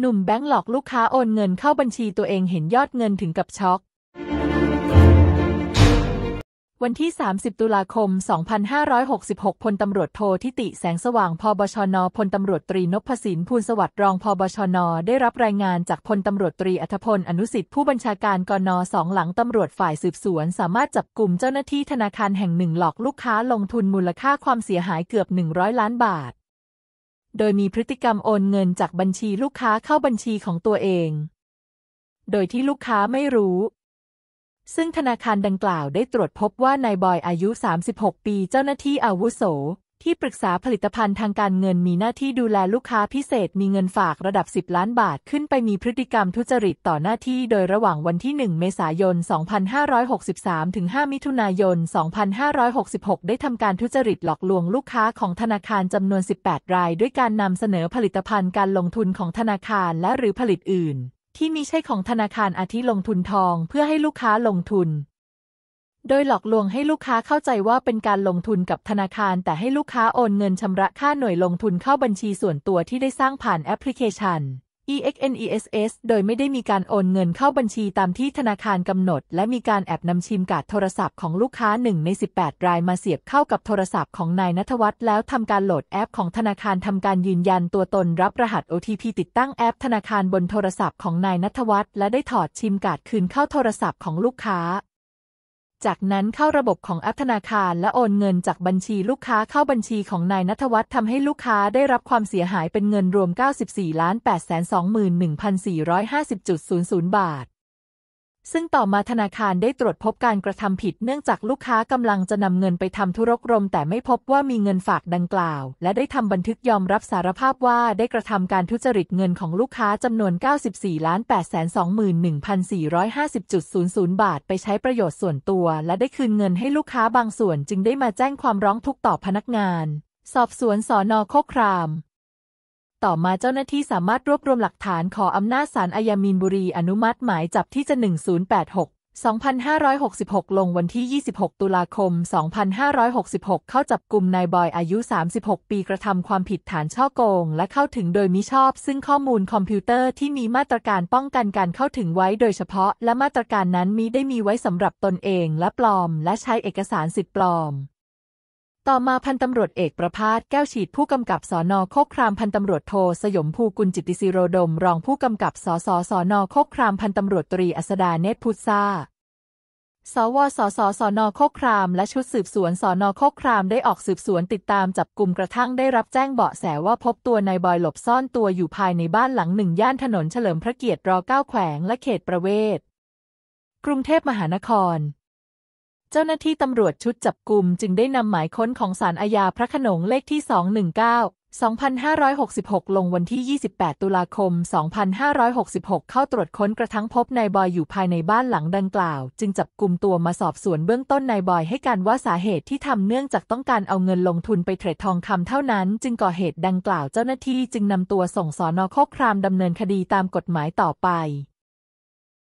หนุ่มแบงค์หลอกลูกค้าโอนเงินเข้าบัญชีตัวเองเห็นยอดเงินถึงกับช็อก วันที่ 30 ตุลาคม 2566 พลตำรวจโททิติแสงสว่างพบชนพลตำรวจตรีนพสินภูลสวัสดิ์รองพบชน ได้รับรายงานจากพลตำรวจตรีอัธพลอนุสิทธิ์ผู้บัญชาการกนสองหลังตำรวจฝ่ายสืบสวน สามารถจับกลุ่มเจ้าหน้าที่ธนาคารแห่งหนึ่งหลอกลูกค้าลงทุนมูลค่าความเสียหายเกือบ 100 ล้านบาทโดยมีพฤติกรรมโอนเงินจากบัญชีลูกค้าเข้าบัญชีของตัวเอง โดยที่ลูกค้าไม่รู้ ซึ่งธนาคารดังกล่าวได้ตรวจพบว่านายบอยอายุ 36 ปีเจ้าหน้าที่อาวุโสที่ปรึกษาผลิตภัณฑ์ทางการเงินมีหน้าที่ดูแลลูกค้าพิเศษมีเงินฝากระดับ 10 ล้านบาทขึ้นไปมีพฤติกรรมทุจริตต่อหน้าที่โดยระหว่างวันที่ 1 เมษายน 2563ถึง5มิถุนายน 2566 ได้ทำการทุจริตหลอกลวงลูกค้าของธนาคารจำนวน 18 ราย ด้วยการนำเสนอผลิตภัณฑ์การลงทุนของธนาคารและหรือผลิตอื่น ที่มีใช่ของธนาคารอาทิลงทุนทอง เพื่อให้ลูกค้าลงทุนโดยหลอกลวงให้ลูกค้าเข้าใจว่าเป็นการลงทุนกับธนาคาร แต่ให้ลูกค้าโอนเงินชำระค่าหน่วยลงทุนเข้าบัญชีส่วนตัวที่ได้สร้างผ่านแอปพลิเคชัน EXNESS โดยไม่ได้มีการโอนเงินเข้าบัญชีตามที่ธนาคารกำหนด และมีการแอบนำชิมการ์ดโทรศัพท์ของลูกค้า 1 ใน 18 รายมาเสียบเข้ากับโทรศัพท์ของนายนทวัฒน์แล้วทำการโหลดแอป ของธนาคารทำการยืนยันตัวตน รับรหัส OTP ติดตั้งแอปธนาคารบนโทรศัพท์ของนายนทวัฒน์และได้ถอดชิมการ์ดคืนเข้าโทรศัพท์ของลูกค้าจากนั้นเข้าระบบของแอปธนาคารและโอนเงินจากบัญชีลูกค้าเข้าบัญชีของนายนัทวัฒน์ทำให้ลูกค้าได้รับความเสียหายเป็นเงินรวม 94 8 2 1 4 5 0 0บาทซึ่งต่อมาธนาคารได้ตรวจพบการกระทำผิดเนื่องจากลูกค้ากำลังจะนำเงินไปทำธุรกรม แต่ไม่พบว่ามีเงินฝากดังกล่าว และได้ทำบันทึกยอมรับสารภาพว่าได้กระทำการทุจริตเงินของลูกค้าจำนวน 94ล้าน8 2 1 4 5 0 0 บาทไปใช้ประโยชน์ส่วนตัว และได้คืนเงินให้ลูกค้าบางส่วนจึงได้มาแจ้งความร้องทุกข์ต่อพนักงาน สอบสวนสอนอโคครามต่อมาเจ้าหน้าที่สามารถรวบรวมหลักฐานขออำนาจศาลอายามีนบุรีอนุมัติหมายจับที่จะ 1086 2566 ลงวันที่ 26 ตุลาคม 2566 เข้าจับกลุ่มนายบอยอายุ 36 ปีกระทำความผิดฐานช่อโกง และเข้าถึงโดยมิชอบ ซึ่งข้อมูลคอมพิวเตอร์ที่มีมาตรการป้องกันการเข้าถึงไว้โดยเฉพาะ และมาตรการนั้นมีได้มีไว้สำหรับตนเอง และปลอม และใช้เอกสารสิทธิปลอมต่อมาพันตำรวจเอกประพาสแก้วฉีดผู้กำกับสอนอโคกครามพันตำรวจโทสยมภูกุลจิติศิโรดมรองผู้กำกับสอสอสอนอโคกครามพันตำรวจตรีอัสดาเนตพุทธาสวสสสนโคครามและชุดสืบสวนสนโคครามได้ออกสืบสวนติดตามจับกลุ่มกระทั่งได้รับแจ้งเบาะแสว่าพบตัวนายบอยหลบซ่อนตัวอยู่ภายในบ้านหลังหนึ่งย่านถนนเฉลิมพระเกียรติรอเก้าแขวง และเขตประเวศกรุงเทพมหานครเจ้าหน้าที่ตำรวจชุดจับกลุ่มจึงได้นำหมายค้นของศาลอาญาพระขนงเลขที่ 219 2566 ลงวันที่ 28 ตุลาคม 2566 เข้าตรวจค้นกระทั่งพบนายบอยอยู่ภายในบ้านหลังดังกล่าว จึงจับกลุ่มตัวมาสอบสวนเบื้องต้นนายบอยให้การว่าสาเหตุที่ทำเนื่องจากต้องการเอาเงินลงทุนไปเทรดทองคำเท่านั้น จึงก่อเหตุดังกล่าวเจ้าหน้าที่จึงนำตัวส่งสอนอคคกครามดำเนินคดีตามกฎหมายต่อไป